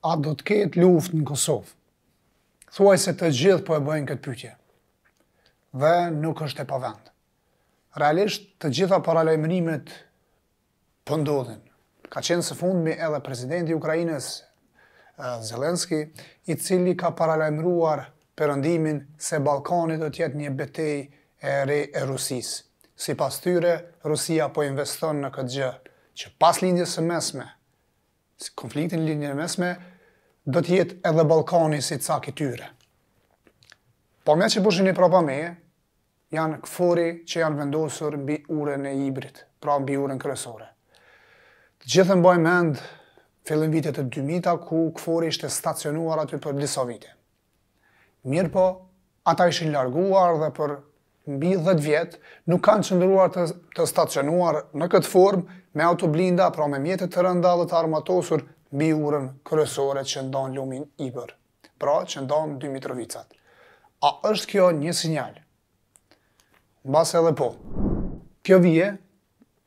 a do të ketë luft në Kosovë? Thuaj se të gjithë po e bëjnë këtë pytje. Dhe nuk është e pa vend. Realisht, të gjitha paralajmërimet pëndodhin. Po ka qenë së fundmi edhe prezidenti Ukrajines, Zelenski, i cili ka paralajmëruar përëndimin se Balkanit do tjetë një betej e re e Rusis. Si pas tyre, Rusia po investon në këtë gjë që pas lindjes së mesme, konfliktin lindjes së mesme, do të jetë edhe Ballkani si cak i tyre. Po nga që bëshin i me, janë këfori që janë vendosur mbi uren e ibrit, pra mbi uren kërësore. Të gjithë në mend, fillën vitet e 2000-a, ku këfori ishte stacionuar aty për disa vite. Mirë po, ata ishin larguar dhe për mbi 10 vjetë nuk kanë qëndruar të, të stacionuar në këtë formë me autoblinda, pra me mjetet të rënda dhe të armatosur mbi urën kërësore që ndonë lumin i bërë, pra që ndonë dy mitrovicat. A është kjo një sinjal? Mbas edhe po. Kjo vje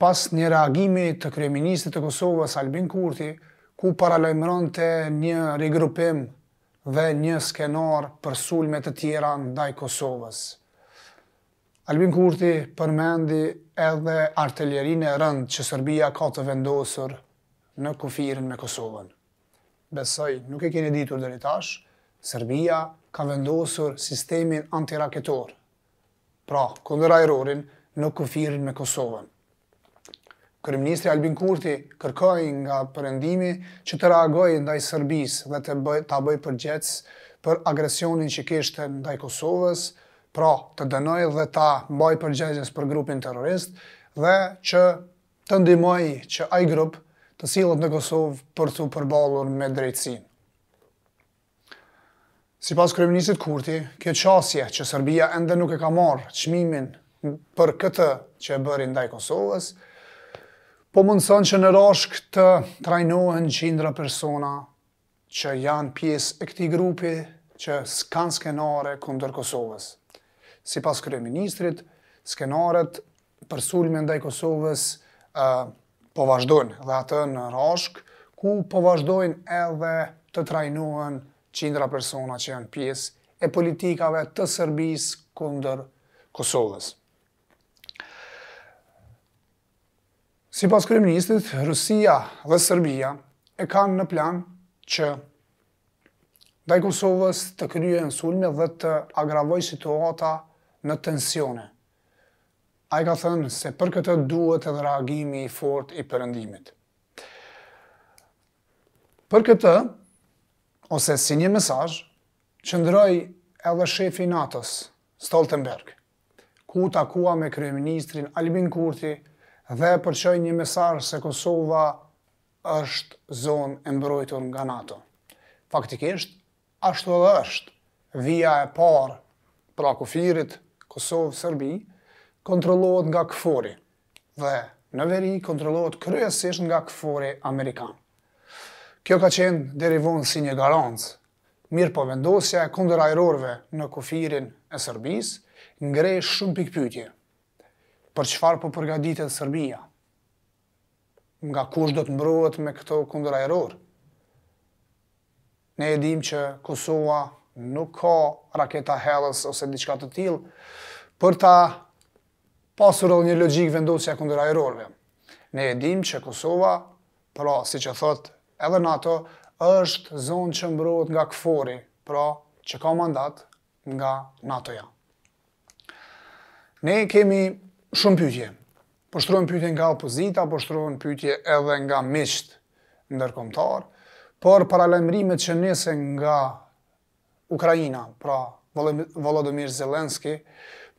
pas një reagimi të kreministit të Kosovës Albin Kurti, ku paralajmëron të një regrupim dhe një skenar për sulmet të tjera ndaj Kosovës. Albin Kurti përmendi edhe artillerinë e rënd që Serbia ka të vendosur në kufirën me Kosovën. Besoj, nuk e keni ditur dhe një tash, Serbia ka vendosur sistemin antiraketor. Pra, kundër aerorin në kufirin me Kosovën. Kërëministri Albin Kurti kërkoj nga përëndimi që të reagoj ndaj Serbis dhe të bëj, të bëj për për agresionin që kishtë ndaj Kosovës, pra të dënoj dhe ta bëj për për grupin terrorist dhe që të ndimoj që ai grup të silët në Kosovë për të përbalur me drejtsin. Si pas kërëminisit Kurti, kjo qasje që Serbia ende nuk e ka marrë qmimin për këtë që e bëri ndaj Kosovës, po mundësën që në rashk të trajnohen qindra persona që janë pjesë e këti grupi që s'kanë skenare kundër Kosovës. Si pas kërëministrit, skenaret për sulme ndaj Kosovës po vazhdojnë dhe atë në rashk, ku po vazhdojnë edhe të trajnohen qindra persona që janë pjesë e politikave të Serbisë kundër Kosovës. Si pas kriministit, Rusia dhe Serbia e kanë në plan që ndaj Kosovës të kryen sulme dhe të agravoj situata në tensione a i ka thënë se për këtë duhet edhe reagimi i fort i përëndimit. Për këtë, ose si një mesaj, qëndroj edhe shefi Natës, Stoltenberg, ku takua me Kryeministrin Albin Kurti dhe përqoj një mesaj se Kosova është zonë e mbrojtur nga NATO. Faktikisht, ashtu edhe është, vija e parë pra kufirit Kosovë-Sërbi, kontrolohet nga këfori dhe në veri kontrolohet kryesisht nga këfori Amerikan. Kjo ka qenë derivon si një garancë, mirë po vendosja e kundër ajrorve në kufirin e Sërbis, ngre shumë pikpytje, për qëfar po përgaditet Sërbia, nga kush do të mbrohet me këto kundër ajror. Ne edhim që Kosova nuk ka raketa helës ose diçka të tilë, për ta pasur edhe një logik vendosja kundër ajrorve. Ne e që Kosova, pra, si që thot, edhe NATO, është zonë që mbrojt nga këfori, pra, që ka mandat nga NATO-ja. Ne kemi shumë pytje. Po shtrojnë pytje nga opozita, po shtrojnë pytje edhe nga misht ndërkomtar, por paralemrimet që nese nga Ukrajina, pra, Volodomir Zelenski,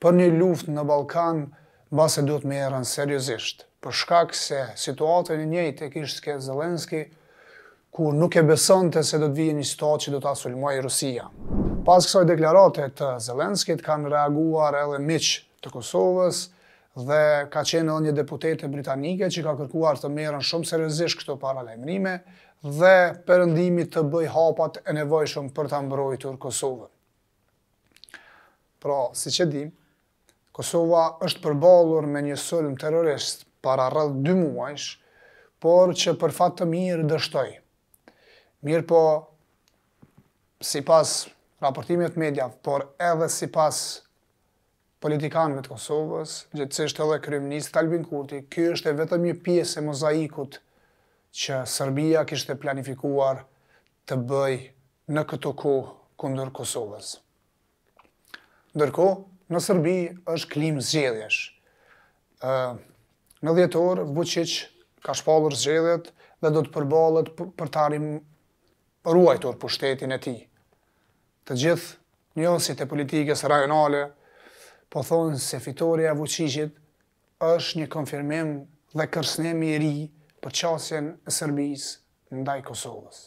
për një luft në Balkan, base duhet me erën seriosisht, për shkak se situatën e njëjtë e kishtë ke Zelenski, ku nuk e beson të se do të vijë një situatë që do të asulmojë Rusia. Pas kësoj deklarate të Zelenskit, kanë reaguar edhe miqë të Kosovës dhe ka qenë edhe një deputete britanike që ka kërkuar të merën shumë seriosisht këto paralajmërime dhe përëndimi të bëj hapat e nevojshëm për të mbrojtur Kosovën. Pra, si që dimë, Kosova është përbalur me një sulm terrorist para rrëdhë dy muajsh, por që për fatë të mirë dështoj. Mirë po, si pas raportimet media, por edhe si pas politikanëve të Kosovës, gjithësisht edhe kryeminist Albin Kurti, ky është e vetëm një pjesë e mozaikut që Serbia kishte planifikuar të bëj në këto kohë kundër Kosovës. Ndërko, në Sërbi është klim zxedhjesh. Në djetëtorë, Vucic ka shpallur zgjedhjet dhe do të përbalet për tarim ruajtor për shtetin e ti. Të gjithë njësit e politikës rajonale po thonë se fitoria Vucicit është një konfirmim dhe kërsnemi e ri për qasjen e Sërbis në ndaj Kosovës.